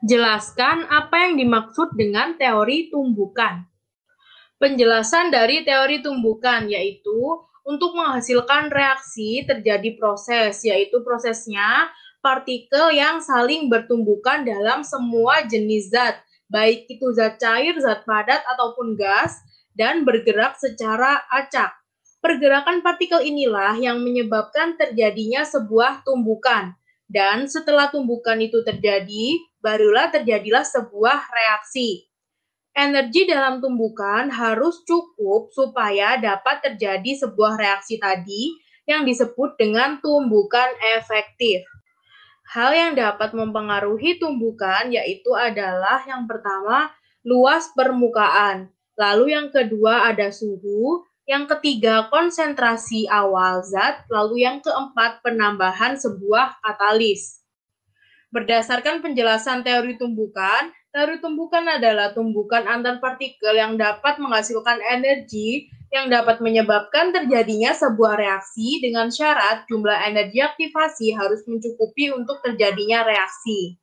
Jelaskan apa yang dimaksud dengan teori tumbukan. Penjelasan dari teori tumbukan yaitu untuk menghasilkan reaksi terjadi proses, yaitu prosesnya partikel yang saling bertumbukan dalam semua jenis zat, baik itu zat cair, zat padat, ataupun gas, dan bergerak secara acak. Pergerakan partikel inilah yang menyebabkan terjadinya sebuah tumbukan. Dan setelah tumbukan itu terjadi, barulah terjadilah sebuah reaksi. Energi dalam tumbukan harus cukup supaya dapat terjadi sebuah reaksi tadi yang disebut dengan tumbukan efektif. Hal yang dapat mempengaruhi tumbukan yaitu adalah yang pertama luas permukaan, lalu yang kedua ada suhu, yang ketiga konsentrasi awal zat, lalu yang keempat penambahan sebuah katalis. Berdasarkan penjelasan teori tumbukan, teori tumbukan adalah tumbukan antar partikel yang dapat menghasilkan energi yang dapat menyebabkan terjadinya sebuah reaksi dengan syarat jumlah energi aktivasi harus mencukupi untuk terjadinya reaksi.